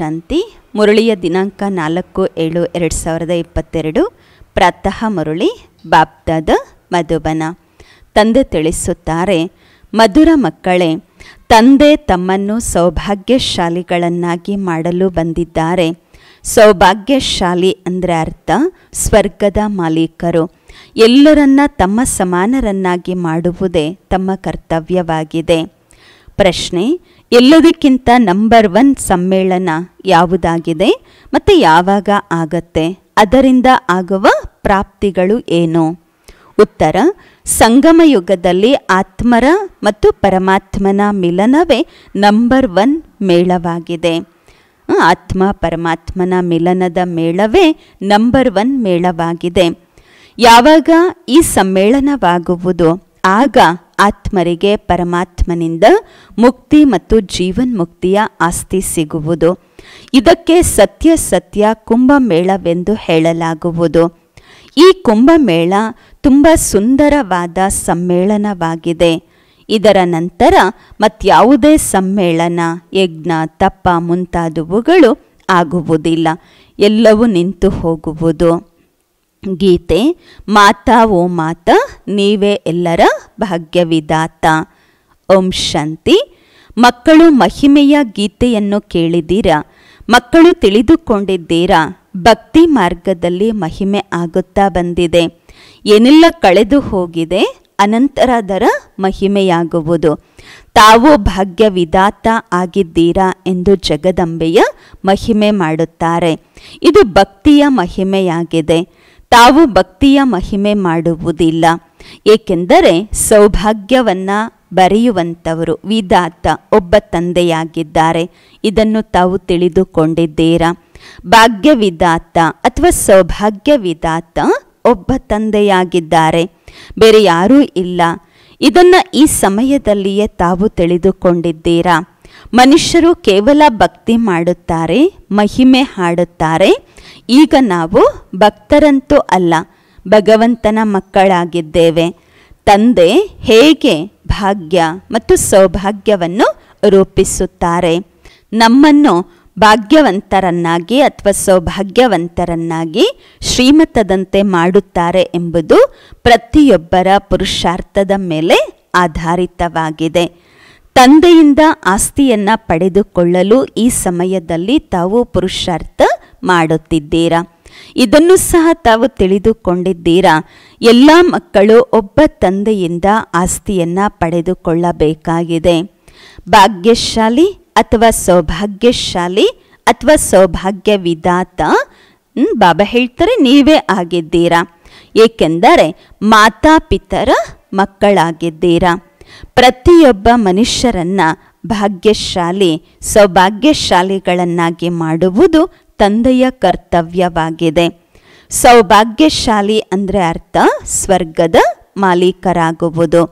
ಶಾಂತಿ ಮುರಳಿಯ ದಿನಾಂಕ ನಾಲ್ಕು ಏಳು ಎರಡು ಸಾವಿರದ ಇಪ್ಪತ್ತೆರಡು ಪ್ರಾತಃ ಮುರಳಿ ಬಾಪ್ದಾದ ಮಧುಬನ ತಂದೆ ತಿಳಿಸುತ್ತಾರೆ ಮಧುರ ಮಕ್ಕಳೇ ತಂದೆ ತಮ್ಮನ್ನು ಸೌಭಾಗ್ಯಶಾಲಿಗಳನ್ನಾಗಿ ಮಾಡಲು ಬಂದಿದ್ದಾರೆ ಸೌಭಾಗ್ಯಶಾಲಿ ಅಂದರೆ ಅರ್ಥ ಸ್ವರ್ಗದ ಮಾಲೀಕರು ಎಲ್ಲರನ್ನ ತಮ್ಮ ಸಮಾನರನ್ನಾಗಿ ಮಾಡುವುದೇ ತಮ್ಮ ಕರ್ತವ್ಯವಾಗಿದೆ ಪ್ರಶ್ನೆ ಎಲ್ಲದಕ್ಕಿಂತ ನಂಬರ್ ಒನ್ ಸಮ್ಮೇಳನ ಯಾವುದಾಗಿದೆ ಮತ್ತು ಯಾವಾಗ ಆಗತ್ತೆ ಅದರಿಂದ ಆಗುವ ಪ್ರಾಪ್ತಿಗಳು ಏನು ಉತ್ತರ ಸಂಗಮ ಯುಗದಲ್ಲಿ ಆತ್ಮರ ಮತ್ತು ಪರಮಾತ್ಮನ ಮಿಲನವೇ ನಂಬರ್ ಒನ್ ಮೇಳವಾಗಿದೆ ಆತ್ಮ ಪರಮಾತ್ಮನ ಮಿಲನದ ಮೇಳವೇ ನಂಬರ್ ಒನ್ ಮೇಳವಾಗಿದೆ ಯಾವಾಗ ಈ ಸಮ್ಮೇಳನವಾಗುವುದು ಆಗ ಆತ್ಮರಿಗೆ ಪರಮಾತ್ಮನಿಂದ ಮುಕ್ತಿ ಮತ್ತು ಜೀವನ್ಮುಕ್ತಿಯ ಆಸ್ತಿ ಸಿಗುವುದು ಇದಕ್ಕೆ ಸತ್ಯ ಸತ್ಯ ಕುಂಭಮೇಳವೆಂದು ಹೇಳಲಾಗುವುದು ಈ ಕುಂಭಮೇಳ ತುಂಬ ಸುಂದರವಾದ ಸಮ್ಮೇಳನವಾಗಿದೆ ಇದರ ನಂತರ ಮತ್ಯಾವುದೇ ಸಮ್ಮೇಳನ ಯಜ್ಞ ತಪ್ಪ ಮುಂತಾದವುಗಳು ಆಗುವುದಿಲ್ಲ ಎಲ್ಲವೂ ನಿಂತು ಹೋಗುವುದು ಗೀತೆ ಮಾತಾ ಓ ಮಾತ ನೀವೇ ಎಲ್ಲರ ಭಾಗ್ಯವಿದಾತ ಓಂ ಶಾಂತಿ ಮಕ್ಕಳು ಮಹಿಮೆಯ ಗೀತೆಯನ್ನು ಕೇಳಿದ್ದೀರಾ ಮಕ್ಕಳು ತಿಳಿದುಕೊಂಡಿದ್ದೀರಾ ಭಕ್ತಿ ಮಾರ್ಗದಲ್ಲಿ ಮಹಿಮೆ ಆಗುತ್ತಾ ಬಂದಿದೆ ಏನೆಲ್ಲ ಕಳೆದು ಹೋಗಿದೆ ಅನಂತರ ಅದರ ಮಹಿಮೆಯಾಗುವುದು ತಾವು ಭಾಗ್ಯವಿದಾತ ಆಗಿದ್ದೀರಾ ಎಂದು ಜಗದಂಬೆಯ ಮಹಿಮೆ ಮಾಡುತ್ತಾರೆ ಇದು ಭಕ್ತಿಯ ಮಹಿಮೆಯಾಗಿದೆ ತಾವು ಭಕ್ತಿಯ ಮಹಿಮೆ ಮಾಡುವುದಿಲ್ಲ ಏಕೆಂದರೆ ಸೌಭಾಗ್ಯವನ್ನು ಬರೆಯುವಂಥವರು ವಿಧಾತ ಒಬ್ಬ ತಂದೆಯಾಗಿದ್ದಾರೆ ಇದನ್ನು ತಾವು ತಿಳಿದುಕೊಂಡಿದ್ದೀರಾ ಭಾಗ್ಯವಿದಾತ ಅಥವಾ ಸೌಭಾಗ್ಯವಿದಾತ ಒಬ್ಬ ತಂದೆಯಾಗಿದ್ದಾರೆ ಬೇರೆ ಯಾರೂ ಇಲ್ಲ ಇದನ್ನು ಈ ಸಮಯದಲ್ಲಿಯೇ ತಾವು ತಿಳಿದುಕೊಂಡಿದ್ದೀರಾ ಮನುಷ್ಯರು ಕೇವಲ ಭಕ್ತಿ ಮಾಡುತ್ತಾರೆ ಮಹಿಮೆ ಹಾಡುತ್ತಾರೆ ಈಗ ನಾವು ಭಕ್ತರಂತೂ ಅಲ್ಲ ಭಗವಂತನ ಮಕ್ಕಳಾಗಿದ್ದೇವೆ ತಂದೆ ಹೇಗೆ ಭಾಗ್ಯ ಮತ್ತು ಸೌಭಾಗ್ಯವನ್ನು ರೂಪಿಸುತ್ತಾರೆ ನಮ್ಮನ್ನು ಭಾಗ್ಯವಂತರನ್ನಾಗಿ ಅಥವಾ ಸೌಭಾಗ್ಯವಂತರನ್ನಾಗಿ ಶ್ರೀಮತದಂತೆ ಮಾಡುತ್ತಾರೆ ಎಂಬುದು ಪ್ರತಿಯೊಬ್ಬರ ಪುರುಷಾರ್ಥದ ಮೇಲೆ ಆಧಾರಿತವಾಗಿದೆ ತಂದೆಯಿಂದ ಆಸ್ತಿಯನ್ನು ಪಡೆದುಕೊಳ್ಳಲು ಈ ಸಮಯದಲ್ಲಿ ತಾವು ಪುರುಷಾರ್ಥ ಮಾಡುತ್ತಿದ್ದೀರಾ ಇದನ್ನು ಸಹ ತಾವು ತಿಳಿದುಕೊಂಡಿದ್ದೀರಾ ಎಲ್ಲ ಮಕ್ಕಳು ಒಬ್ಬ ತಂದೆಯಿಂದ ಆಸ್ತಿಯನ್ನು ಪಡೆದುಕೊಳ್ಳಬೇಕಾಗಿದೆ ಭಾಗ್ಯಶಾಲಿ ಅಥವಾ ಸೌಭಾಗ್ಯಶಾಲಿ ಅಥವಾ ಸೌಭಾಗ್ಯ ವಿಧಾತ ಬಾಬಾ ಹೇಳ್ತಾರೆ ನೀವೇ ಆಗಿದ್ದೀರಾ ಏಕೆಂದರೆ ಮಾತಾಪಿತರ ಮಕ್ಕಳಾಗಿದ್ದೀರಾ ಪ್ರತಿಯೊಬ್ಬ ಮನುಷ್ಯರನ್ನ ಭಾಗ್ಯಶಾಲಿ ಸೌಭಾಗ್ಯಶಾಲಿಗಳನ್ನಾಗಿ ಮಾಡುವುದು ತಂದೆಯ ಕರ್ತವ್ಯವಾಗಿದೆ ಸೌಭಾಗ್ಯಶಾಲಿ ಅಂದರೆ ಅರ್ಥ ಸ್ವರ್ಗದ ಮಾಲೀಕರಾಗುವುದು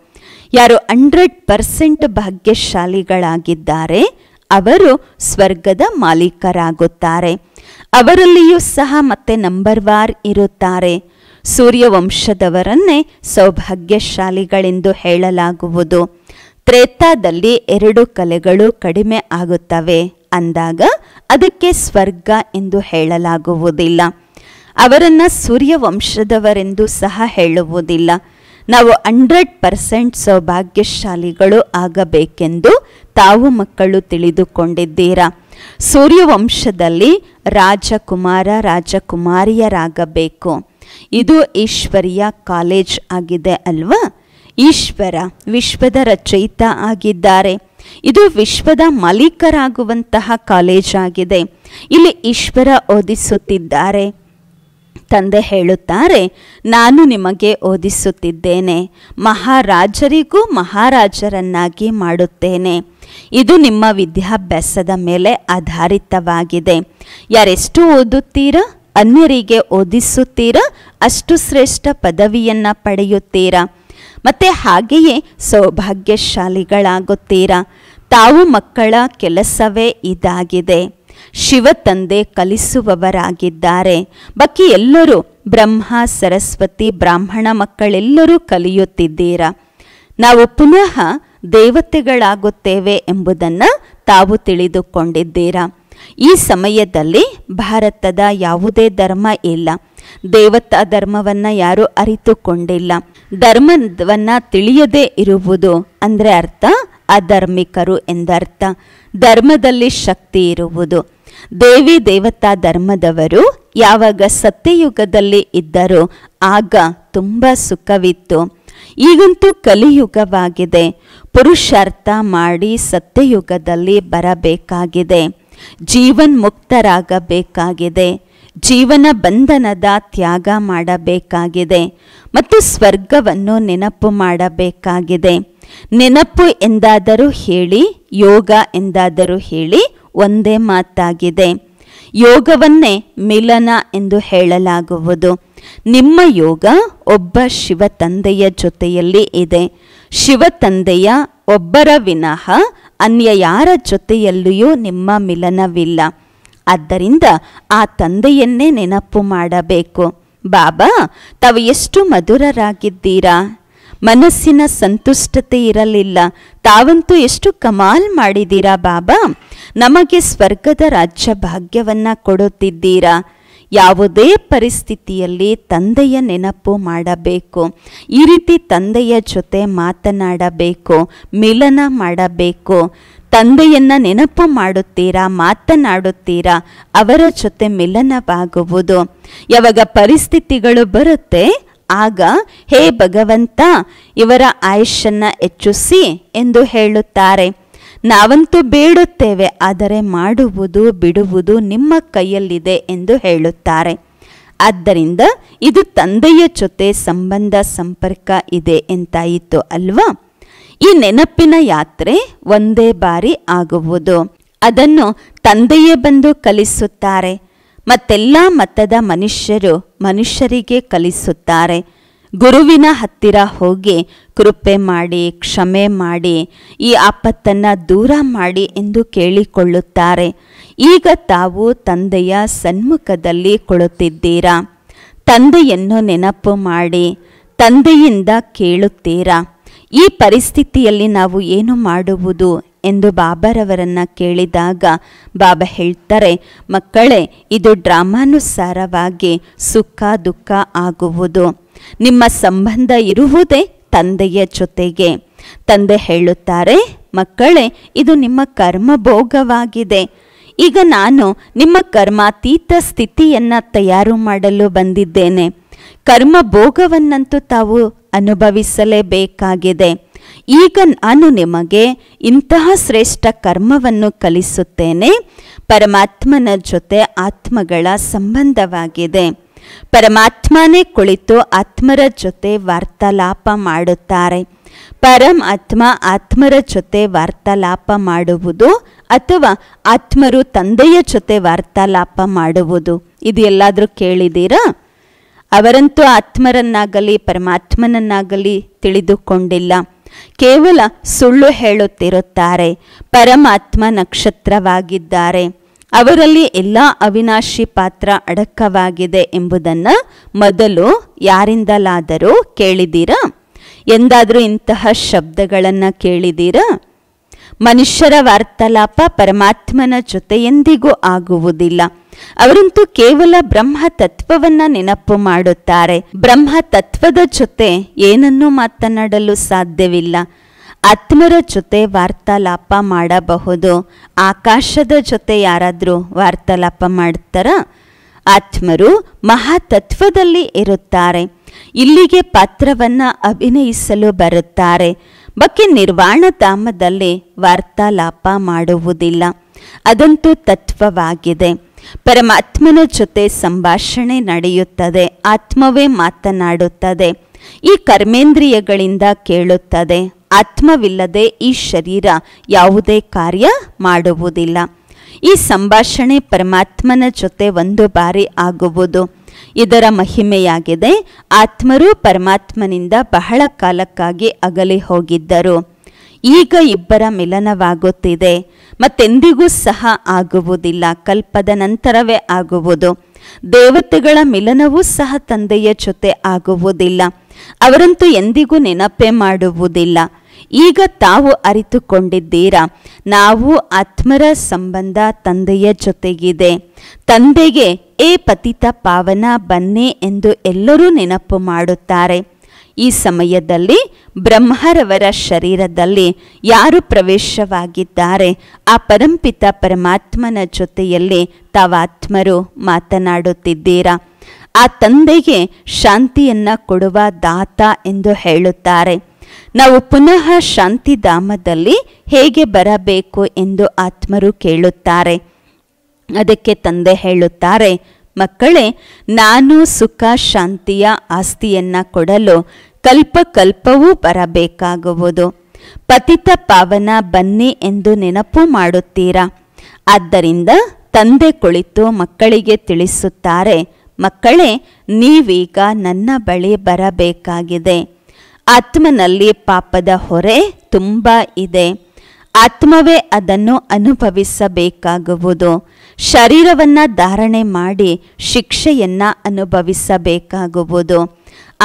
ಯಾರು ಹಂಡ್ರೆಡ್ ಪರ್ಸೆಂಟ್ ಭಾಗ್ಯಶಾಲಿಗಳಾಗಿದ್ದಾರೆ ಅವರು ಸ್ವರ್ಗದ ಮಾಲೀಕರಾಗುತ್ತಾರೆ ಅವರಲ್ಲಿಯೂ ಸಹ ಮತ್ತೆ ನಂಬರ್ ವಾರ್ ಇರುತ್ತಾರೆ ಸೂರ್ಯವಂಶದವರನ್ನೇ ಸೌಭಾಗ್ಯಶಾಲಿಗಳೆಂದು ಹೇಳಲಾಗುವುದು ತ್ರೇತಾದಲ್ಲಿ ಎರಡು ಕಲೆಗಳು ಕಡಿಮೆ ಆಗುತ್ತವೆ ಅಂದಾಗ ಅದಕ್ಕೆ ಸ್ವರ್ಗ ಎಂದು ಹೇಳಲಾಗುವುದಿಲ್ಲ ಅವರನ್ನು ಸೂರ್ಯವಂಶದವರೆಂದು ಸಹ ಹೇಳುವುದಿಲ್ಲ ನಾವು ಹಂಡ್ರೆಡ್ ಪರ್ಸೆಂಟ್ ಸೌಭಾಗ್ಯಶಾಲಿಗಳು ಆಗಬೇಕೆಂದು ತಾವು ಮಕ್ಕಳು ತಿಳಿದುಕೊಂಡಿದ್ದೀರಾ ಸೂರ್ಯವಂಶದಲ್ಲಿ ರಾಜಕುಮಾರ ರಾಜಕುಮಾರಿಯರಾಗಬೇಕು ಇದು ಈಶ್ವರಿಯ ಕಾಲೇಜ್ ಆಗಿದೆ ಅಲ್ವಾ ಈಶ್ವರ ವಿಶ್ವದ ರಚಯಿತ ಆಗಿದ್ದಾರೆ ಇದು ವಿಶ್ವದ ಮಾಲೀಕರಾಗುವಂತಹ ಕಾಲೇಜ್ ಆಗಿದೆ ಇಲ್ಲಿ ಈಶ್ವರ ಓದಿಸುತ್ತಿದ್ದಾರೆ ತಂದೆ ಹೇಳುತ್ತಾರೆ ನಾನು ನಿಮಗೆ ಓದಿಸುತ್ತಿದ್ದೇನೆ ಮಹಾರಾಜರಿಗೂ ಮಹಾರಾಜರನ್ನಾಗಿ ಮಾಡುತ್ತೇನೆ ಇದು ನಿಮ್ಮ ವಿದ್ಯಾಭ್ಯಾಸದ ಮೇಲೆ ಆಧಾರಿತವಾಗಿದೆ ಯಾರೆಷ್ಟು ಓದುತ್ತೀರಾ ಅನ್ಯರಿಗೆ ಓದಿಸುತ್ತೀರಾ ಅಷ್ಟು ಶ್ರೇಷ್ಠ ಪದವಿಯನ್ನು ಪಡೆಯುತ್ತೀರಾ ಮತ್ತೆ ಹಾಗೆಯೇ ಸೌಭಾಗ್ಯಶಾಲಿಗಳಾಗುತ್ತೀರಾ ತಾವು ಮಕ್ಕಳ ಕೆಲಸವೇ ಇದಾಗಿದೆ ಶಿವ ತಂದೆ ಕಲಿಸುವವರಾಗಿದ್ದಾರೆ ಬಾಕಿ ಎಲ್ಲರೂ ಬ್ರಹ್ಮ ಸರಸ್ವತಿ ಬ್ರಾಹ್ಮಣ ಮಕ್ಕಳೆಲ್ಲರೂ ಕಲಿಯುತ್ತಿದ್ದೀರಾ ನಾವು ಪುನಃ ದೇವತೆಗಳಾಗುತ್ತೇವೆ ಎಂಬುದನ್ನು ತಾವು ತಿಳಿದುಕೊಂಡಿದ್ದೀರಾ ಈ ಸಮಯದಲ್ಲಿ ಭಾರತದ ಯಾವುದೇ ಧರ್ಮ ಇಲ್ಲ ದೇವತಾ ಧರ್ಮವನ್ನು ಯಾರೂ ಅರಿತುಕೊಂಡಿಲ್ಲ ಧರ್ಮವನ್ನು ತಿಳಿಯದೇ ಇರುವುದು ಅಂದರೆ ಅರ್ಥ ಅಧರ್ಮಿಕರು ಎಂದರ್ಥ ಧರ್ಮದಲ್ಲಿ ಶಕ್ತಿ ಇರುವುದು ದೇವಿ ದೇವತಾ ಧರ್ಮದವರು ಯಾವಾಗ ಸತ್ಯಯುಗದಲ್ಲಿ ಇದ್ದರೂ ಆಗ ತುಂಬ ಸುಖವಿತ್ತು ಈಗಂತೂ ಕಲಿಯುಗವಾಗಿದೆ ಪುರುಷಾರ್ಥ ಮಾಡಿ ಸತ್ಯಯುಗದಲ್ಲಿ ಬರಬೇಕಾಗಿದೆ ಜೀವನ್ ಮುಕ್ತರಾಗಬೇಕಾಗಿದೆ ಜೀವನ ಬಂಧನದ ತ್ಯಾಗ ಮಾಡಬೇಕಾಗಿದೆ ಮತ್ತು ಸ್ವರ್ಗವನ್ನು ನೆನಪು ಮಾಡಬೇಕಾಗಿದೆ ನೆನಪು ಎಂದಾದರೂ ಹೇಳಿ ಯೋಗ ಎಂದಾದರೂ ಹೇಳಿ ಒಂದೇ ಮಾತಾಗಿದೆ ಯೋಗವನ್ನೇ ಮಿಲನ ಎಂದು ಹೇಳಲಾಗುವುದು ನಿಮ್ಮ ಯೋಗ ಒಬ್ಬ ಶಿವ ತಂದೆಯ ಜೊತೆಯಲ್ಲಿ ಇದೆ ಶಿವ ತಂದೆಯ ಒಬ್ಬರ ವಿನಃ ಅನ್ಯ ಯಾರ ಜೊತೆಯಲ್ಲಿಯೂ ನಿಮ್ಮ ಮಿಲನವಿಲ್ಲ ಆದ್ದರಿಂದ ಆ ತಂದೆಯನ್ನೇ ನೆನಪು ಮಾಡಬೇಕು ಬಾಬಾ ತಾವು ಎಷ್ಟು ಮಧುರರಾಗಿದ್ದೀರಾ ಮನಸ್ಸಿನ ಸಂತುಷ್ಟತೆ ಇರಲಿಲ್ಲ ತಾವಂತೂ ಎಷ್ಟು ಕಮಾಲ್ ಮಾಡಿದ್ದೀರಾ ಬಾಬಾ ನಮಗೆ ಸ್ವರ್ಗದ ರಾಜ್ಯ ಭಾಗ್ಯವನ್ನು ಕೊಡುತ್ತಿದ್ದೀರಾ ಯಾವುದೇ ಪರಿಸ್ಥಿತಿಯಲ್ಲಿ ತಂದೆಯ ನೆನಪು ಮಾಡಬೇಕು ಈ ರೀತಿ ತಂದೆಯ ಜೊತೆ ಮಾತನಾಡಬೇಕು ಮಿಲನ ಮಾಡಬೇಕು ತಂದೆಯನ್ನು ನೆನಪು ಮಾಡುತ್ತೀರಾ ಮಾತನಾಡುತ್ತೀರಾ ಅವರ ಜೊತೆ ಮಿಲನವಾಗುವುದು ಯಾವಾಗ ಪರಿಸ್ಥಿತಿಗಳು ಬರುತ್ತೆ ಆಗ ಹೇ ಭಗವಂತ ಇವರ ಆಯುಷನ್ನು ಹೆಚ್ಚಿಸಿ ಎಂದು ಹೇಳುತ್ತಾರೆ ನಾವಂತೂ ಬೇಡುತ್ತೇವೆ ಆದರೆ ಮಾಡುವುದು ಬಿಡುವುದು ನಿಮ್ಮ ಕೈಯಲ್ಲಿದೆ ಎಂದು ಹೇಳುತ್ತಾರೆ ಆದ್ದರಿಂದ ಇದು ತಂದೆಯ ಜೊತೆ ಸಂಬಂಧ ಸಂಪರ್ಕ ಇದೆ ಎಂತಾಯಿತು ಅಲ್ವಾ ಈ ನೆನಪಿನ ಯಾತ್ರೆ ಒಂದೇ ಬಾರಿ ಆಗುವುದು ಅದನ್ನು ತಂದೆಯೇ ಬಂದು ಕಲಿಸುತ್ತಾರೆ ಮತ್ತೆಲ್ಲ ಮತದ ಮನುಷ್ಯರು ಮನುಷ್ಯರಿಗೆ ಕಲಿಸುತ್ತಾರೆ ಗುರುವಿನ ಹತ್ತಿರ ಹೋಗಿ ಕೃಪೆ ಮಾಡಿ ಕ್ಷಮೆ ಮಾಡಿ ಈ ಆಪತ್ತನ್ನು ದೂರ ಮಾಡಿ ಎಂದು ಕೇಳಿಕೊಳ್ಳುತ್ತಾರೆ ಈಗ ತಾವು ತಂದೆಯ ಸನ್ಮುಖದಲ್ಲಿ ಕೊಳುತ್ತಿದ್ದೀರಾ ತಂದೆಯನ್ನು ನೆನಪು ಮಾಡಿ ತಂದೆಯಿಂದ ಕೇಳುತ್ತೀರಾ ಈ ಪರಿಸ್ಥಿತಿಯಲ್ಲಿ ನಾವು ಏನು ಮಾಡುವುದು ಎಂದು ಬಾಬರವರನ್ನು ಕೇಳಿದಾಗ ಬಾಬಾ ಹೇಳ್ತಾರೆ ಮಕ್ಕಳೇ ಇದು ಡ್ರಾಮಾನುಸಾರವಾಗಿ ಸುಖ ದುಃಖ ಆಗುವುದು ನಿಮ್ಮ ಸಂಬಂಧ ಇರುವುದೇ ತಂದೆಯ ಜೊತೆಗೆ ತಂದೆ ಹೇಳುತ್ತಾರೆ ಮಕ್ಕಳೇ ಇದು ನಿಮ್ಮ ಕರ್ಮ ಭೋಗವಾಗಿದೆ ಈಗ ನಾನು ನಿಮ್ಮ ಕರ್ಮಾತೀತ ಸ್ಥಿತಿಯನ್ನು ತಯಾರು ಮಾಡಲು ಬಂದಿದ್ದೇನೆ ಕರ್ಮ ಭೋಗವನ್ನಂತೂ ತಾವು ಅನುಭವಿಸಲೇಬೇಕಾಗಿದೆ ಈಗ ನಾನು ನಿಮಗೆ ಇಂತಹ ಶ್ರೇಷ್ಠ ಕರ್ಮವನ್ನು ಕಲಿಸುತ್ತೇನೆ ಪರಮಾತ್ಮನ ಜೊತೆ ಆತ್ಮಗಳ ಸಂಬಂಧವಾಗಿದೆ ಪರಮಾತ್ಮನೇ ಕುಳಿತು ಆತ್ಮರ ಜೊತೆ ವಾರ್ತಾಲಾಪ ಮಾಡುತ್ತಾರೆ ಪರಮಾತ್ಮ ಆತ್ಮರ ಜೊತೆ ವಾರ್ತಾಲಾಪ ಮಾಡುವುದು ಅಥವಾ ಆತ್ಮರು ತಂದೆಯ ಜೊತೆ ವಾರ್ತಾಲಾಪ ಮಾಡುವುದು ಇದು ಎಲ್ಲಾದರೂ ಕೇಳಿದ್ದೀರಾ ಅವರಂತೂ ಆತ್ಮರನ್ನಾಗಲಿ ಪರಮಾತ್ಮನನ್ನಾಗಲಿ ತಿಳಿದುಕೊಂಡಿಲ್ಲ ಕೇವಲ ಸುಳ್ಳು ಹೇಳುತ್ತಿರುತ್ತಾರೆ ಪರಮಾತ್ಮ ನಕ್ಷತ್ರವಾಗಿದ್ದಾರೆ ಅವರಲ್ಲಿ ಎಲ್ಲ ಅವಿನಾಶಿ ಪಾತ್ರ ಅಡಕವಾಗಿದೆ ಎಂಬುದನ್ನು ಮೊದಲು ಯಾರಿಂದಲಾದರೂ ಕೇಳಿದ್ದೀರಾ ಎಂದಾದರೂ ಇಂತಹ ಶಬ್ದಗಳನ್ನು ಕೇಳಿದ್ದೀರಾ ಮನುಷ್ಯರ ವಾರ್ತಾಲಾಪ ಪರಮಾತ್ಮನ ಜೊತೆ ಎಂದಿಗೂ ಆಗುವುದಿಲ್ಲ ಅವರಂತೂ ಕೇವಲ ಬ್ರಹ್ಮ ತತ್ವವನ್ನ ನೆನಪು ಮಾಡುತ್ತಾರೆ ಬ್ರಹ್ಮ ತತ್ವದ ಜೊತೆ ಏನನ್ನೂ ಮಾತನಾಡಲು ಸಾಧ್ಯವಿಲ್ಲ ಆತ್ಮರ ಜೊತೆ ವಾರ್ತಾಲಾಪ ಮಾಡಬಹುದು ಆಕಾಶದ ಜೊತೆ ಯಾರಾದರೂ ವಾರ್ತಾಲಾಪ ಮಾಡ್ತಾರ ಆತ್ಮರು ಮಹಾತತ್ವದಲ್ಲಿ ಇರುತ್ತಾರೆ ಇಲ್ಲಿಗೆ ಪಾತ್ರವನ್ನು ಅಭಿನಯಿಸಲು ಬರುತ್ತಾರೆ ಬಗ್ಗೆ ಧಾಮದಲ್ಲಿ ವಾರ್ತಾಲಾಪ ಮಾಡುವುದಿಲ್ಲ ಅದಂತೂ ತತ್ವವಾಗಿದೆ ಪರಮಾತ್ಮನ ಜೊತೆ ಸಂಭಾಷಣೆ ನಡೆಯುತ್ತದೆ ಆತ್ಮವೇ ಮಾತನಾಡುತ್ತದೆ ಈ ಕರ್ಮೇಂದ್ರಿಯಗಳಿಂದ ಕೇಳುತ್ತದೆ ಆತ್ಮವಿಲ್ಲದೆ ಈ ಶರೀರ ಯಾವುದೇ ಕಾರ್ಯ ಮಾಡುವುದಿಲ್ಲ ಈ ಸಂಭಾಷಣೆ ಪರಮಾತ್ಮನ ಜೊತೆ ಒಂದು ಬಾರಿ ಆಗುವುದು ಇದರ ಮಹಿಮೆಯಾಗಿದೆ ಆತ್ಮರು ಪರಮಾತ್ಮನಿಂದ ಬಹಳ ಕಾಲಕ್ಕಾಗಿ ಅಗಲಿ ಹೋಗಿದ್ದರು ಈಗ ಇಬ್ಬರ ಮಿಲನವಾಗುತ್ತಿದೆ ಮತ್ತೆಂದಿಗೂ ಸಹ ಆಗುವುದಿಲ್ಲ ಕಲ್ಪದ ನಂತರವೇ ಆಗುವುದು ದೇವತೆಗಳ ಮಿಲನವೂ ಸಹ ತಂದೆಯ ಜೊತೆ ಆಗುವುದಿಲ್ಲ ಅವರಂತೂ ಎಂದಿಗೂ ನೆನಪೇ ಮಾಡುವುದಿಲ್ಲ ಈಗ ತಾವು ಅರಿತುಕೊಂಡಿದ್ದೀರಾ ನಾವು ಆತ್ಮರ ಸಂಬಂಧ ತಂದೆಯ ಜೊತೆಗಿದೆ ತಂದೆಗೆ ಏ ಪತಿತ ಪಾವನ ಬನ್ನಿ ಎಂದು ಎಲ್ಲರೂ ನೆನಪು ಮಾಡುತ್ತಾರೆ ಈ ಸಮಯದಲ್ಲಿ ಬ್ರಹ್ಮರವರ ಶರೀರದಲ್ಲಿ ಯಾರು ಪ್ರವೇಶವಾಗಿದ್ದಾರೆ ಆ ಪರಂಪಿತ ಪರಮಾತ್ಮನ ಜೊತೆಯಲ್ಲಿ ತಾವಾತ್ಮರು ಮಾತನಾಡುತ್ತಿದ್ದೀರಾ ಆ ತಂದೆಗೆ ಶಾಂತಿಯನ್ನು ಕೊಡುವ ದಾತ ಎಂದು ಹೇಳುತ್ತಾರೆ ನಾವು ಪುನಃ ಶಾಂತಿಧಾಮದಲ್ಲಿ ಹೇಗೆ ಬರಬೇಕು ಎಂದು ಆತ್ಮರು ಕೇಳುತ್ತಾರೆ ಅದಕ್ಕೆ ತಂದೆ ಹೇಳುತ್ತಾರೆ ಮಕ್ಕಳೇ ನಾನು ಸುಖ ಶಾಂತಿಯ ಆಸ್ತಿಯನ್ನು ಕೊಡಲು ಕಲ್ಪ ಕಲ್ಪವೂ ಬರಬೇಕಾಗುವುದು ಪತಿತ ಪಾವನ ಬನ್ನಿ ಎಂದು ನೆನಪು ಮಾಡುತ್ತೀರಾ ಆದ್ದರಿಂದ ತಂದೆ ಕುಳಿತು ಮಕ್ಕಳಿಗೆ ತಿಳಿಸುತ್ತಾರೆ ಮಕ್ಕಳೇ ನೀವೀಗ ನನ್ನ ಬಳಿ ಬರಬೇಕಾಗಿದೆ ಆತ್ಮನಲ್ಲಿ ಪಾಪದ ಹೊರೆ ತುಂಬ ಇದೆ ಆತ್ಮವೇ ಅದನ್ನು ಅನುಭವಿಸಬೇಕಾಗುವುದು ಶರೀರವನ್ನು ಧಾರಣೆ ಮಾಡಿ ಶಿಕ್ಷೆಯನ್ನು ಅನುಭವಿಸಬೇಕಾಗುವುದು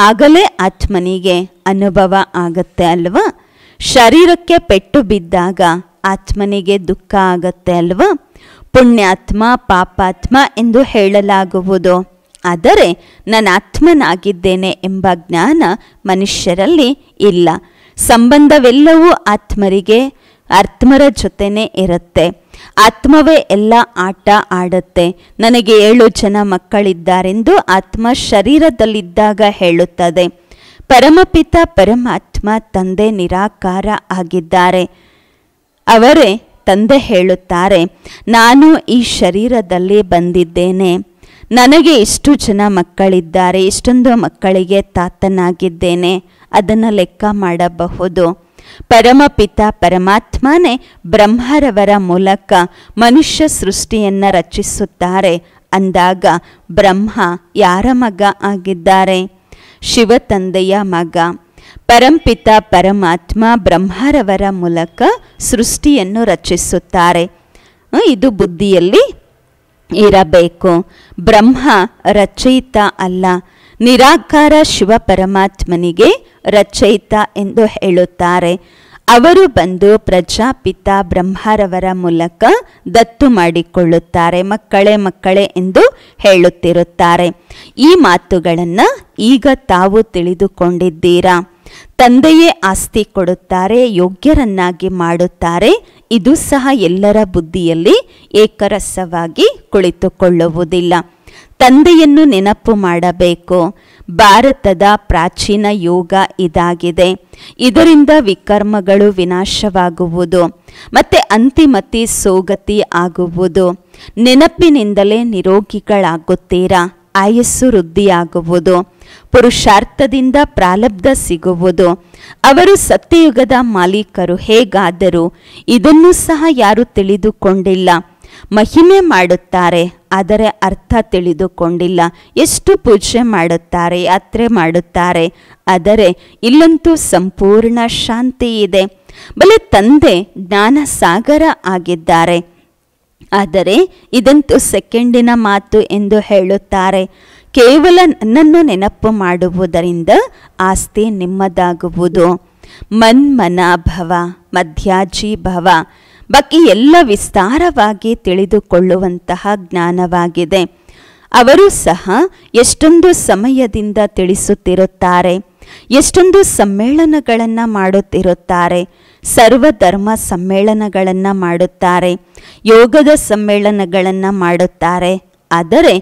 ಆಗಲೇ ಆತ್ಮನಿಗೆ ಅನುಭವ ಆಗುತ್ತೆ ಅಲ್ವಾ ಶರೀರಕ್ಕೆ ಪೆಟ್ಟು ಬಿದ್ದಾಗ ಆತ್ಮನಿಗೆ ದುಃಖ ಆಗತ್ತೆ ಅಲ್ವಾ ಪುಣ್ಯಾತ್ಮ ಪಾಪಾತ್ಮ ಎಂದು ಹೇಳಲಾಗುವುದು ಆದರೆ ನಾನು ಆತ್ಮನಾಗಿದ್ದೇನೆ ಎಂಬ ಜ್ಞಾನ ಮನುಷ್ಯರಲ್ಲಿ ಇಲ್ಲ ಸಂಬಂಧವೆಲ್ಲವೂ ಆತ್ಮರಿಗೆ ಆತ್ಮರ ಜೊತೆನೇ ಇರುತ್ತೆ ಆತ್ಮವೇ ಎಲ್ಲ ಆಟ ಆಡುತ್ತೆ ನನಗೆ ಏಳು ಜನ ಮಕ್ಕಳಿದ್ದಾರೆಂದು ಆತ್ಮ ಶರೀರದಲ್ಲಿದ್ದಾಗ ಹೇಳುತ್ತದೆ ಪರಮಪಿತ ಪರಮಾತ್ಮ ತಂದೆ ನಿರಾಕಾರ ಆಗಿದ್ದಾರೆ ಅವರೇ ತಂದೆ ಹೇಳುತ್ತಾರೆ ನಾನು ಈ ಶರೀರದಲ್ಲಿ ಬಂದಿದ್ದೇನೆ ನನಗೆ ಇಷ್ಟು ಜನ ಮಕ್ಕಳಿದ್ದಾರೆ ಇಷ್ಟೊಂದು ಮಕ್ಕಳಿಗೆ ತಾತನಾಗಿದ್ದೇನೆ ಅದನ್ನು ಲೆಕ್ಕ ಮಾಡಬಹುದು ಪರಮಪಿತ ಪರಮಾತ್ಮನೇ ಬ್ರಹ್ಮರವರ ಮೂಲಕ ಮನುಷ್ಯ ಸೃಷ್ಟಿಯನ್ನು ರಚಿಸುತ್ತಾರೆ ಅಂದಾಗ ಬ್ರಹ್ಮ ಯಾರ ಮಗ ಆಗಿದ್ದಾರೆ ಶಿವ ತಂದೆಯ ಮಗ ಪರಂಪಿತ ಪರಮಾತ್ಮ ಬ್ರಹ್ಮರವರ ಮೂಲಕ ಸೃಷ್ಟಿಯನ್ನು ರಚಿಸುತ್ತಾರೆ ಇದು ಬುದ್ಧಿಯಲ್ಲಿ ಇರಬೇಕು ಬ್ರಹ್ಮ ರಚಯಿತ ಅಲ್ಲ ನಿರಾಕಾರ ಶಿವ ಪರಮಾತ್ಮನಿಗೆ ರಚಯಿತ ಎಂದು ಹೇಳುತ್ತಾರೆ ಅವರು ಬಂದು ಪ್ರಜಾಪಿತ ಬ್ರಹ್ಮರವರ ಮೂಲಕ ದತ್ತು ಮಾಡಿಕೊಳ್ಳುತ್ತಾರೆ ಮಕ್ಕಳೇ ಮಕ್ಕಳೇ ಎಂದು ಹೇಳುತ್ತಿರುತ್ತಾರೆ ಈ ಮಾತುಗಳನ್ನು ಈಗ ತಾವು ತಿಳಿದುಕೊಂಡಿದ್ದೀರಾ ತಂದೆಯೇ ಆಸ್ತಿ ಕೊಡುತ್ತಾರೆ ಯೋಗ್ಯರನ್ನಾಗಿ ಮಾಡುತ್ತಾರೆ ಇದು ಸಹ ಎಲ್ಲರ ಬುದ್ಧಿಯಲ್ಲಿ ಏಕರಸವಾಗಿ ಕುಳಿತುಕೊಳ್ಳುವುದಿಲ್ಲ ತಂದೆಯನ್ನು ನೆನಪು ಮಾಡಬೇಕು ಭಾರತದ ಪ್ರಾಚೀನ ಯೋಗ ಇದಾಗಿದೆ ಇದರಿಂದ ವಿಕರ್ಮಗಳು ವಿನಾಶವಾಗುವುದು ಮತ್ತು ಅಂತಿಮತಿ ಸೋಗತಿ ಆಗುವುದು ನೆನಪಿನಿಂದಲೇ ನಿರೋಗಿಗಳಾಗುತ್ತೀರಾ ಆಯಸ್ಸು ವೃದ್ಧಿಯಾಗುವುದು ಪುರುಷಾರ್ಥದಿಂದ ಪ್ರಾಲಬ್ಧ ಸಿಗುವುದು ಅವರು ಸತ್ಯಯುಗದ ಮಾಲೀಕರು ಹೇಗಾದರೂ ಇದನ್ನು ಸಹ ಯಾರು ತಿಳಿದುಕೊಂಡಿಲ್ಲ ಮಹಿಮೆ ಮಾಡುತ್ತಾರೆ ಆದರೆ ಅರ್ಥ ತಿಳಿದುಕೊಂಡಿಲ್ಲ ಎಷ್ಟು ಪೂಜೆ ಮಾಡುತ್ತಾರೆ ಯಾತ್ರೆ ಮಾಡುತ್ತಾರೆ ಆದರೆ ಇಲ್ಲಂತೂ ಸಂಪೂರ್ಣ ಶಾಂತಿ ಇದೆ ಬಲೆ ತಂದೆ ಜ್ಞಾನ ಸಾಗರ ಆಗಿದ್ದಾರೆ ಆದರೆ ಇದಂತೂ ಸೆಕೆಂಡಿನ ಮಾತು ಎಂದು ಹೇಳುತ್ತಾರೆ ಕೇವಲ ನನ್ನನ್ನು ನೆನಪು ಮಾಡುವುದರಿಂದ ಆಸ್ತಿ ನಿಮ್ಮದಾಗುವುದು ಮನ್ಮನಾಭವ ಮಧ್ಯಾಜಿ ಭವ ಬಗ್ಗೆ ಎಲ್ಲ ವಿಸ್ತಾರವಾಗಿ ತಿಳಿದುಕೊಳ್ಳುವಂತಹ ಜ್ಞಾನವಾಗಿದೆ ಅವರು ಸಹ ಎಷ್ಟೊಂದು ಸಮಯದಿಂದ ತಿಳಿಸುತ್ತಿರುತ್ತಾರೆ ಎಷ್ಟೊಂದು ಸಮ್ಮೇಳನಗಳನ್ನು ಮಾಡುತ್ತಿರುತ್ತಾರೆ ಸರ್ವಧರ್ಮ ಸಮ್ಮೇಳನಗಳನ್ನು ಮಾಡುತ್ತಾರೆ ಯೋಗದ ಸಮ್ಮೇಳನಗಳನ್ನು ಮಾಡುತ್ತಾರೆ ಆದರೆ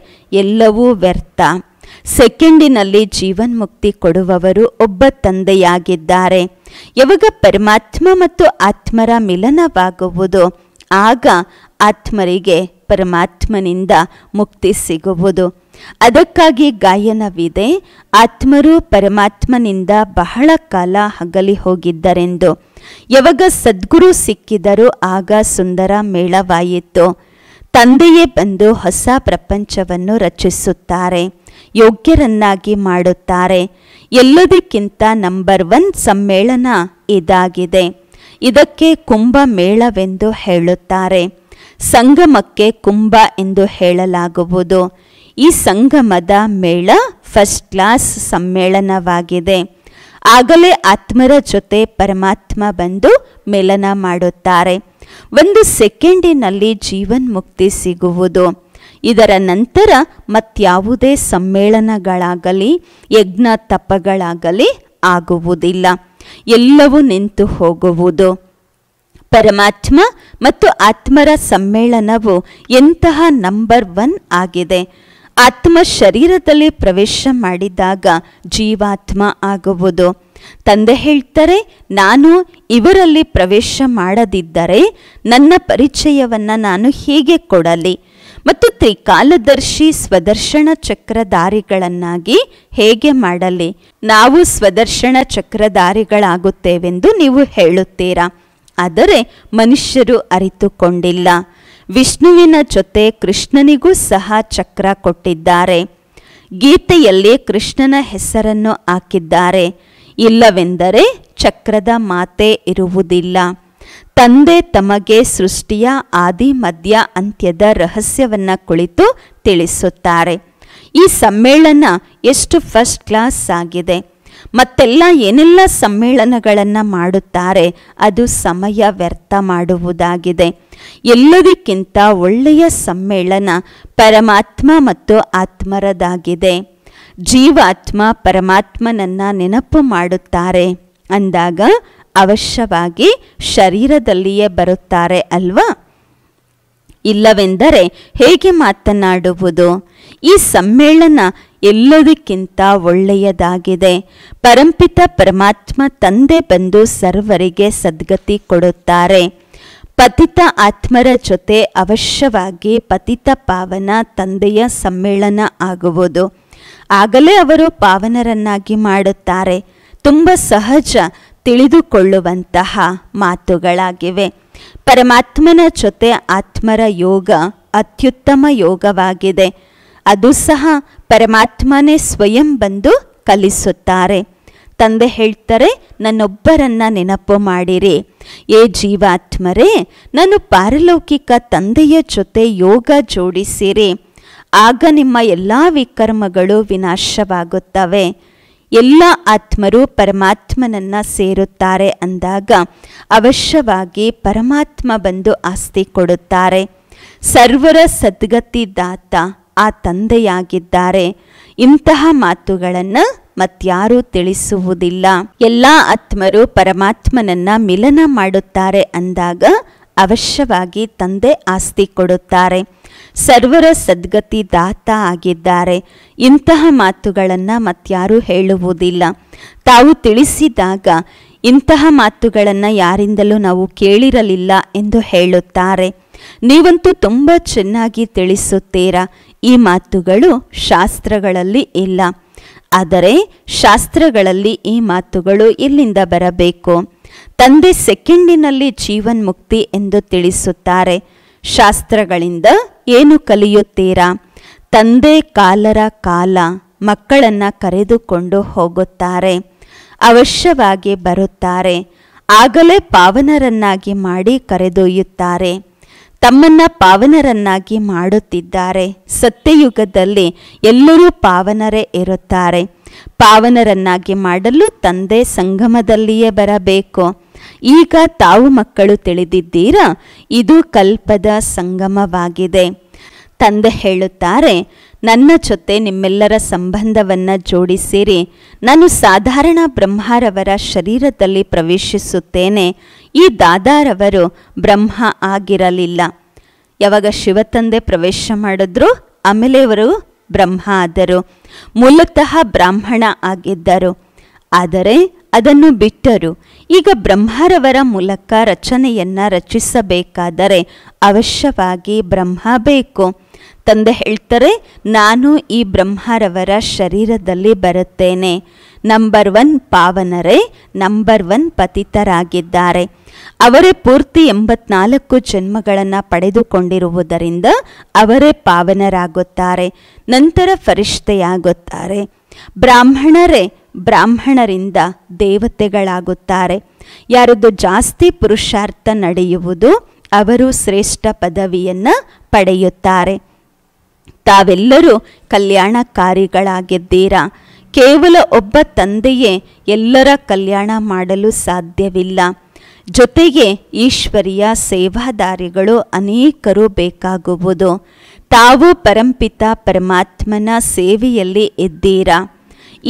ಎಲ್ಲವೂ ವ್ಯರ್ಥ ಸೆಕೆಂಡಿನಲ್ಲಿ ಜೀವನ್ಮುಕ್ತಿ ಕೊಡುವವರು ಒಬ್ಬ ತಂದೆಯಾಗಿದ್ದಾರೆ ಯಾವಾಗ ಪರಮಾತ್ಮ ಮತ್ತು ಆತ್ಮರ ಮಿಲನವಾಗುವುದು ಆಗ ಆತ್ಮರಿಗೆ ಪರಮಾತ್ಮನಿಂದ ಮುಕ್ತಿ ಸಿಗುವುದು ಅದಕ್ಕಾಗಿ ಗಾಯನವಿದೆ ಆತ್ಮರು ಪರಮಾತ್ಮನಿಂದ ಬಹಳ ಕಾಲ ಹಗಲಿ ಹೋಗಿದ್ದರೆಂದು ಯಾವಾಗ ಸದ್ಗುರು ಸಿಕ್ಕಿದರೂ ಆಗ ಸುಂದರ ಮೇಳವಾಯಿತು ತಂದೆಯೇ ಬಂದು ಹೊಸ ಪ್ರಪಂಚವನ್ನು ರಚಿಸುತ್ತಾರೆ ಯೋಗ್ಯರನ್ನಾಗಿ ಮಾಡುತ್ತಾರೆ ಎಲ್ಲದಕ್ಕಿಂತ ನಂಬರ್ ಒನ್ ಸಮ್ಮೇಳನ ಇದಾಗಿದೆ ಇದಕ್ಕೆ ಮೇಳವೆಂದು ಹೇಳುತ್ತಾರೆ ಸಂಗಮಕ್ಕೆ ಕುಂಭ ಎಂದು ಹೇಳಲಾಗುವುದು ಈ ಸಂಗಮದ ಮೇಳ ಫಸ್ಟ್ ಕ್ಲಾಸ್ ಸಮ್ಮೇಳನವಾಗಿದೆ ಆಗಲೇ ಆತ್ಮರ ಜೊತೆ ಪರಮಾತ್ಮ ಬಂದು ಮೇಲನ ಮಾಡುತ್ತಾರೆ ಒಂದು ಸೆಕೆಂಡಿನಲ್ಲಿ ಮುಕ್ತಿ ಸಿಗುವುದು ಇದರ ನಂತರ ಮತ್ಯಾವುದೇ ಸಮ್ಮೇಳನಗಳಾಗಲಿ ಯಜ್ಞ ತಪಗಳಾಗಲಿ ಆಗುವುದಿಲ್ಲ ಎಲ್ಲವೂ ನಿಂತು ಹೋಗುವುದು ಪರಮಾತ್ಮ ಮತ್ತು ಆತ್ಮರ ಸಮ್ಮೇಳನವು ಎಂತಹ ನಂಬರ್ ಒನ್ ಆಗಿದೆ ಆತ್ಮ ಶರೀರದಲ್ಲಿ ಪ್ರವೇಶ ಮಾಡಿದಾಗ ಜೀವಾತ್ಮ ಆಗುವುದು ತಂದೆ ಹೇಳ್ತಾರೆ ನಾನು ಇವರಲ್ಲಿ ಪ್ರವೇಶ ಮಾಡದಿದ್ದರೆ ನನ್ನ ಪರಿಚಯವನ್ನು ನಾನು ಹೇಗೆ ಕೊಡಲಿ ಮತ್ತು ತ್ರಿಕಾಲದರ್ಶಿ ಸ್ವದರ್ಶನ ಚಕ್ರಧಾರಿಗಳನ್ನಾಗಿ ಹೇಗೆ ಮಾಡಲಿ ನಾವು ಸ್ವದರ್ಶನ ಚಕ್ರಧಾರಿಗಳಾಗುತ್ತೇವೆಂದು ನೀವು ಹೇಳುತ್ತೀರಾ ಆದರೆ ಮನುಷ್ಯರು ಅರಿತುಕೊಂಡಿಲ್ಲ ವಿಷ್ಣುವಿನ ಜೊತೆ ಕೃಷ್ಣನಿಗೂ ಸಹ ಚಕ್ರ ಕೊಟ್ಟಿದ್ದಾರೆ ಗೀತೆಯಲ್ಲಿ ಕೃಷ್ಣನ ಹೆಸರನ್ನು ಹಾಕಿದ್ದಾರೆ ಇಲ್ಲವೆಂದರೆ ಚಕ್ರದ ಮಾತೆ ಇರುವುದಿಲ್ಲ ತಂದೆ ತಮಗೆ ಸೃಷ್ಟಿಯ ಆದಿ ಮಧ್ಯ ಅಂತ್ಯದ ರಹಸ್ಯವನ್ನು ಕುಳಿತು ತಿಳಿಸುತ್ತಾರೆ ಈ ಸಮ್ಮೇಳನ ಎಷ್ಟು ಫಸ್ಟ್ ಕ್ಲಾಸ್ ಆಗಿದೆ ಮತ್ತೆಲ್ಲ ಏನೆಲ್ಲ ಸಮ್ಮೇಳನಗಳನ್ನು ಮಾಡುತ್ತಾರೆ ಅದು ಸಮಯ ವ್ಯರ್ಥ ಮಾಡುವುದಾಗಿದೆ ಎಲ್ಲದಕ್ಕಿಂತ ಒಳ್ಳೆಯ ಸಮ್ಮೇಳನ ಪರಮಾತ್ಮ ಮತ್ತು ಆತ್ಮರದಾಗಿದೆ ಜೀವಾತ್ಮ ಪರಮಾತ್ಮನನ್ನ ನೆನಪು ಮಾಡುತ್ತಾರೆ ಅಂದಾಗ ಅವಶ್ಯವಾಗಿ ಶರೀರದಲ್ಲಿಯೇ ಬರುತ್ತಾರೆ ಅಲ್ವಾ ಇಲ್ಲವೆಂದರೆ ಹೇಗೆ ಮಾತನಾಡುವುದು ಈ ಸಮ್ಮೇಳನ ಎಲ್ಲದಕ್ಕಿಂತ ಒಳ್ಳೆಯದಾಗಿದೆ ಪರಂಪಿತ ಪರಮಾತ್ಮ ತಂದೆ ಬಂದು ಸರ್ವರಿಗೆ ಸದ್ಗತಿ ಕೊಡುತ್ತಾರೆ ಪತಿತ ಆತ್ಮರ ಜೊತೆ ಅವಶ್ಯವಾಗಿ ಪತಿತ ಪಾವನ ತಂದೆಯ ಸಮ್ಮೇಳನ ಆಗುವುದು ಆಗಲೇ ಅವರು ಪಾವನರನ್ನಾಗಿ ಮಾಡುತ್ತಾರೆ ತುಂಬ ಸಹಜ ತಿಳಿದುಕೊಳ್ಳುವಂತಹ ಮಾತುಗಳಾಗಿವೆ ಪರಮಾತ್ಮನ ಜೊತೆ ಆತ್ಮರ ಯೋಗ ಅತ್ಯುತ್ತಮ ಯೋಗವಾಗಿದೆ ಅದು ಸಹ ಪರಮಾತ್ಮನೇ ಸ್ವಯಂ ಬಂದು ಕಲಿಸುತ್ತಾರೆ ತಂದೆ ಹೇಳ್ತಾರೆ ನನ್ನೊಬ್ಬರನ್ನ ನೆನಪು ಮಾಡಿರಿ ಏ ಜೀವಾತ್ಮರೇ ನಾನು ಪಾರಲೌಕಿಕ ತಂದೆಯ ಜೊತೆ ಯೋಗ ಜೋಡಿಸಿರಿ ಆಗ ನಿಮ್ಮ ಎಲ್ಲ ವಿಕರ್ಮಗಳು ವಿನಾಶವಾಗುತ್ತವೆ ಎಲ್ಲ ಆತ್ಮರು ಪರಮಾತ್ಮನನ್ನು ಸೇರುತ್ತಾರೆ ಅಂದಾಗ ಅವಶ್ಯವಾಗಿ ಪರಮಾತ್ಮ ಬಂದು ಆಸ್ತಿ ಕೊಡುತ್ತಾರೆ ಸರ್ವರ ಸದ್ಗತಿದಾತ ಆ ತಂದೆಯಾಗಿದ್ದಾರೆ ಇಂತಹ ಮಾತುಗಳನ್ನು ಮತ್ಯಾರೂ ತಿಳಿಸುವುದಿಲ್ಲ ಎಲ್ಲ ಆತ್ಮರು ಪರಮಾತ್ಮನನ್ನ ಮಿಲನ ಮಾಡುತ್ತಾರೆ ಅಂದಾಗ ಅವಶ್ಯವಾಗಿ ತಂದೆ ಆಸ್ತಿ ಕೊಡುತ್ತಾರೆ ಸರ್ವರ ಸದ್ಗತಿ ದಾತ ಆಗಿದ್ದಾರೆ ಇಂತಹ ಮಾತುಗಳನ್ನು ಮತ್ಯಾರೂ ಹೇಳುವುದಿಲ್ಲ ತಾವು ತಿಳಿಸಿದಾಗ ಇಂತಹ ಮಾತುಗಳನ್ನು ಯಾರಿಂದಲೂ ನಾವು ಕೇಳಿರಲಿಲ್ಲ ಎಂದು ಹೇಳುತ್ತಾರೆ ನೀವಂತೂ ತುಂಬ ಚೆನ್ನಾಗಿ ತಿಳಿಸುತ್ತೀರಾ ಈ ಮಾತುಗಳು ಶಾಸ್ತ್ರಗಳಲ್ಲಿ ಇಲ್ಲ ಆದರೆ ಶಾಸ್ತ್ರಗಳಲ್ಲಿ ಈ ಮಾತುಗಳು ಇಲ್ಲಿಂದ ಬರಬೇಕು ತಂದೆ ಸೆಕೆಂಡಿನಲ್ಲಿ ಜೀವನ್ಮುಕ್ತಿ ಎಂದು ತಿಳಿಸುತ್ತಾರೆ ಶಾಸ್ತ್ರಗಳಿಂದ ಏನು ಕಲಿಯುತ್ತೀರಾ ತಂದೆ ಕಾಲರ ಕಾಲ ಮಕ್ಕಳನ್ನು ಕರೆದುಕೊಂಡು ಹೋಗುತ್ತಾರೆ ಅವಶ್ಯವಾಗಿ ಬರುತ್ತಾರೆ ಆಗಲೇ ಪಾವನರನ್ನಾಗಿ ಮಾಡಿ ಕರೆದೊಯ್ಯುತ್ತಾರೆ ತಮ್ಮನ್ನ ಪಾವನರನ್ನಾಗಿ ಮಾಡುತ್ತಿದ್ದಾರೆ ಸತ್ಯಯುಗದಲ್ಲಿ ಎಲ್ಲರೂ ಪಾವನರೇ ಇರುತ್ತಾರೆ ಪಾವನರನ್ನಾಗಿ ಮಾಡಲು ತಂದೆ ಸಂಗಮದಲ್ಲಿಯೇ ಬರಬೇಕು ಈಗ ತಾವು ಮಕ್ಕಳು ತಿಳಿದಿದ್ದೀರಾ ಇದು ಕಲ್ಪದ ಸಂಗಮವಾಗಿದೆ ತಂದೆ ಹೇಳುತ್ತಾರೆ ನನ್ನ ಜೊತೆ ನಿಮ್ಮೆಲ್ಲರ ಸಂಬಂಧವನ್ನು ಜೋಡಿಸಿರಿ ನಾನು ಸಾಧಾರಣ ಬ್ರಹ್ಮರವರ ಶರೀರದಲ್ಲಿ ಪ್ರವೇಶಿಸುತ್ತೇನೆ ಈ ದಾದಾರವರು ಬ್ರಹ್ಮ ಆಗಿರಲಿಲ್ಲ ಯಾವಾಗ ಶಿವತಂದೆ ಪ್ರವೇಶ ಮಾಡಿದ್ರು ಆಮೇಲೆ ಅವರು ಬ್ರಹ್ಮ ಆದರು ಮೂಲತಃ ಬ್ರಾಹ್ಮಣ ಆಗಿದ್ದರು ಆದರೆ ಅದನ್ನು ಬಿಟ್ಟರು ಈಗ ಬ್ರಹ್ಮರವರ ಮೂಲಕ ರಚನೆಯನ್ನು ರಚಿಸಬೇಕಾದರೆ ಅವಶ್ಯವಾಗಿ ಬ್ರಹ್ಮ ಬೇಕು ತಂದೆ ಹೇಳ್ತಾರೆ ನಾನು ಈ ಬ್ರಹ್ಮರವರ ಶರೀರದಲ್ಲಿ ಬರುತ್ತೇನೆ ನಂಬರ್ ಒನ್ ಪಾವನರೇ ನಂಬರ್ ಒನ್ ಪತಿತರಾಗಿದ್ದಾರೆ ಅವರೇ ಪೂರ್ತಿ ಎಂಬತ್ನಾಲ್ಕು ಜನ್ಮಗಳನ್ನು ಪಡೆದುಕೊಂಡಿರುವುದರಿಂದ ಅವರೇ ಪಾವನರಾಗುತ್ತಾರೆ ನಂತರ ಫರಿಷ್ಠೆಯಾಗುತ್ತಾರೆ ಬ್ರಾಹ್ಮಣರೇ ಬ್ರಾಹ್ಮಣರಿಂದ ದೇವತೆಗಳಾಗುತ್ತಾರೆ ಯಾರದ್ದು ಜಾಸ್ತಿ ಪುರುಷಾರ್ಥ ನಡೆಯುವುದು ಅವರು ಶ್ರೇಷ್ಠ ಪದವಿಯನ್ನು ಪಡೆಯುತ್ತಾರೆ ತಾವೆಲ್ಲರೂ ಕಲ್ಯಾಣಕಾರಿಗಳಾಗಿದ್ದೀರಾ ಕೇವಲ ಒಬ್ಬ ತಂದೆಯೇ ಎಲ್ಲರ ಕಲ್ಯಾಣ ಮಾಡಲು ಸಾಧ್ಯವಿಲ್ಲ ಜೊತೆಗೆ ಈಶ್ವರಿಯ ಸೇವಾದಾರಿಗಳು ಅನೇಕರು ಬೇಕಾಗುವುದು ತಾವು ಪರಂಪಿತ ಪರಮಾತ್ಮನ ಸೇವೆಯಲ್ಲಿ ಇದ್ದೀರಾ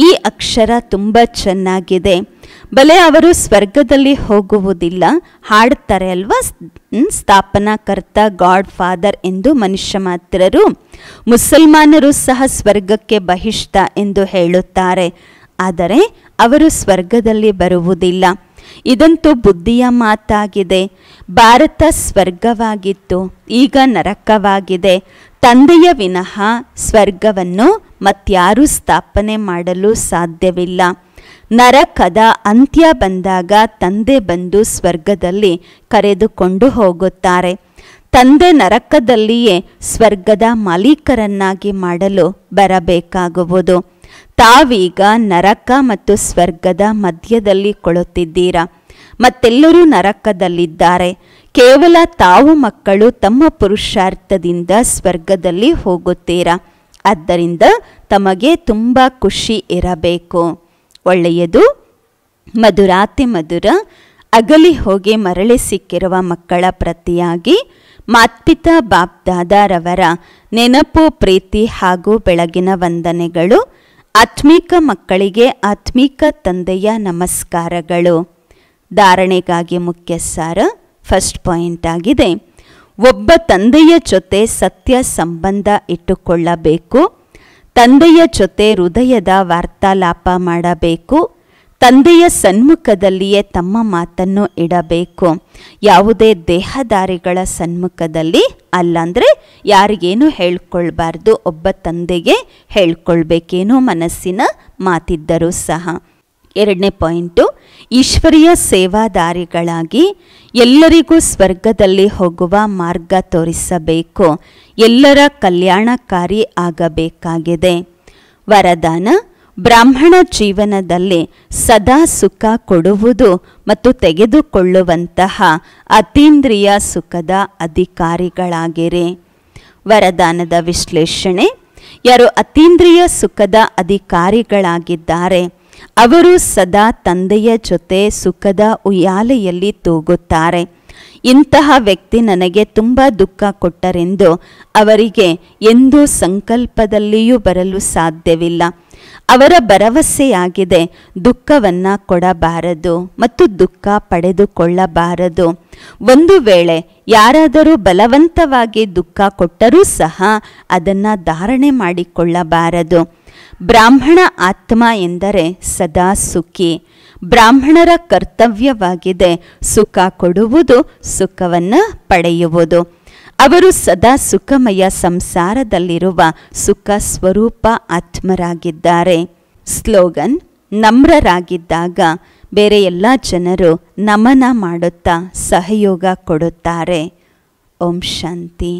ಈ ಅಕ್ಷರ ತುಂಬ ಚೆನ್ನಾಗಿದೆ ಬಲೆ ಅವರು ಸ್ವರ್ಗದಲ್ಲಿ ಹೋಗುವುದಿಲ್ಲ ಹಾಡ್ತಾರೆ ಅಲ್ವಾ ಸ್ಥಾಪನಾಕರ್ತ ಗಾಡ್ ಫಾದರ್ ಎಂದು ಮನುಷ್ಯ ಮಾತ್ರರು ಮುಸಲ್ಮಾನರು ಸಹ ಸ್ವರ್ಗಕ್ಕೆ ಬಹಿಷ್ಠ ಎಂದು ಹೇಳುತ್ತಾರೆ ಆದರೆ ಅವರು ಸ್ವರ್ಗದಲ್ಲಿ ಬರುವುದಿಲ್ಲ ಇದಂತೂ ಬುದ್ಧಿಯ ಮಾತಾಗಿದೆ ಭಾರತ ಸ್ವರ್ಗವಾಗಿತ್ತು ಈಗ ನರಕವಾಗಿದೆ ತಂದೆಯ ವಿನಃ ಸ್ವರ್ಗವನ್ನು ಮತ್ಯಾರೂ ಸ್ಥಾಪನೆ ಮಾಡಲು ಸಾಧ್ಯವಿಲ್ಲ ನರಕದ ಅಂತ್ಯ ಬಂದಾಗ ತಂದೆ ಬಂದು ಸ್ವರ್ಗದಲ್ಲಿ ಕರೆದುಕೊಂಡು ಹೋಗುತ್ತಾರೆ ತಂದೆ ನರಕದಲ್ಲಿಯೇ ಸ್ವರ್ಗದ ಮಾಲೀಕರನ್ನಾಗಿ ಮಾಡಲು ಬರಬೇಕಾಗುವುದು ತಾವೀಗ ನರಕ ಮತ್ತು ಸ್ವರ್ಗದ ಮಧ್ಯದಲ್ಲಿ ಕೊಳುತ್ತಿದ್ದೀರಾ ಮತ್ತೆಲ್ಲರೂ ನರಕದಲ್ಲಿದ್ದಾರೆ ಕೇವಲ ತಾವು ಮಕ್ಕಳು ತಮ್ಮ ಪುರುಷಾರ್ಥದಿಂದ ಸ್ವರ್ಗದಲ್ಲಿ ಹೋಗುತ್ತೀರಾ ಆದ್ದರಿಂದ ತಮಗೆ ತುಂಬ ಖುಷಿ ಇರಬೇಕು ಒಳ್ಳೆಯದು ಮಧುರಾತಿ ಮಧುರ ಅಗಲಿ ಹೋಗಿ ಮರಳಿ ಸಿಕ್ಕಿರುವ ಮಕ್ಕಳ ಪ್ರತಿಯಾಗಿ ಮಾತ್ಪಿತಾ ಬಾಬ್ದಾದಾರವರ ನೆನಪು ಪ್ರೀತಿ ಹಾಗೂ ಬೆಳಗಿನ ವಂದನೆಗಳು ಆತ್ಮೀಕ ಮಕ್ಕಳಿಗೆ ಆತ್ಮೀಕ ತಂದೆಯ ನಮಸ್ಕಾರಗಳು ಧಾರಣೆಗಾಗಿ ಮುಖ್ಯ ಸಾರ ಫಸ್ಟ್ ಪಾಯಿಂಟ್ ಆಗಿದೆ ಒಬ್ಬ ತಂದೆಯ ಜೊತೆ ಸತ್ಯ ಸಂಬಂಧ ಇಟ್ಟುಕೊಳ್ಳಬೇಕು ತಂದೆಯ ಜೊತೆ ಹೃದಯದ ವಾರ್ತಾಲಾಪ ಮಾಡಬೇಕು ತಂದೆಯ ಸನ್ಮುಖದಲ್ಲಿಯೇ ತಮ್ಮ ಮಾತನ್ನು ಇಡಬೇಕು ಯಾವುದೇ ದೇಹದಾರಿಗಳ ಸನ್ಮುಖದಲ್ಲಿ ಅಲ್ಲಾಂದರೆ ಯಾರಿಗೇನು ಹೇಳ್ಕೊಳ್ಬಾರ್ದು ಒಬ್ಬ ತಂದೆಗೆ ಹೇಳ್ಕೊಳ್ಬೇಕೇನೋ ಮನಸ್ಸಿನ ಮಾತಿದ್ದರೂ ಸಹ ಎರಡನೇ ಪಾಯಿಂಟು ಈಶ್ವರೀಯ ಸೇವಾದಾರಿಗಳಾಗಿ ಎಲ್ಲರಿಗೂ ಸ್ವರ್ಗದಲ್ಲಿ ಹೋಗುವ ಮಾರ್ಗ ತೋರಿಸಬೇಕು ಎಲ್ಲರ ಕಲ್ಯಾಣಕಾರಿ ಆಗಬೇಕಾಗಿದೆ ವರದಾನ ಬ್ರಾಹ್ಮಣ ಜೀವನದಲ್ಲಿ ಸದಾ ಸುಖ ಕೊಡುವುದು ಮತ್ತು ತೆಗೆದುಕೊಳ್ಳುವಂತಹ ಅತೀಂದ್ರಿಯ ಸುಖದ ಅಧಿಕಾರಿಗಳಾಗಿರಿ ವರದಾನದ ವಿಶ್ಲೇಷಣೆ ಯಾರು ಅತೀಂದ್ರಿಯ ಸುಖದ ಅಧಿಕಾರಿಗಳಾಗಿದ್ದಾರೆ ಅವರು ಸದಾ ತಂದೆಯ ಜೊತೆ ಸುಖದ ಉಯ್ಯಾಲೆಯಲ್ಲಿ ತೂಗುತ್ತಾರೆ ಇಂತಹ ವ್ಯಕ್ತಿ ನನಗೆ ತುಂಬ ದುಃಖ ಕೊಟ್ಟರೆಂದು ಅವರಿಗೆ ಎಂದೂ ಸಂಕಲ್ಪದಲ್ಲಿಯೂ ಬರಲು ಸಾಧ್ಯವಿಲ್ಲ ಅವರ ಭರವಸೆಯಾಗಿದೆ ದುಃಖವನ್ನು ಕೊಡಬಾರದು ಮತ್ತು ದುಃಖ ಪಡೆದುಕೊಳ್ಳಬಾರದು ಒಂದು ವೇಳೆ ಯಾರಾದರೂ ಬಲವಂತವಾಗಿ ದುಃಖ ಕೊಟ್ಟರೂ ಸಹ ಅದನ್ನು ಧಾರಣೆ ಮಾಡಿಕೊಳ್ಳಬಾರದು ಬ್ರಾಹ್ಮಣ ಆತ್ಮ ಎಂದರೆ ಸದಾ ಸುಖಿ ಬ್ರಾಹ್ಮಣರ ಕರ್ತವ್ಯವಾಗಿದೆ ಸುಖ ಕೊಡುವುದು ಸುಖವನ್ನು ಪಡೆಯುವುದು ಅವರು ಸದಾ ಸುಖಮಯ ಸಂಸಾರದಲ್ಲಿರುವ ಸುಖ ಸ್ವರೂಪ ಆತ್ಮರಾಗಿದ್ದಾರೆ ಸ್ಲೋಗನ್ ನಮ್ರರಾಗಿದ್ದಾಗ ಬೇರೆ ಎಲ್ಲ ಜನರು ನಮನ ಮಾಡುತ್ತಾ ಸಹಯೋಗ ಕೊಡುತ್ತಾರೆ ಓಂ ಶಾಂತಿ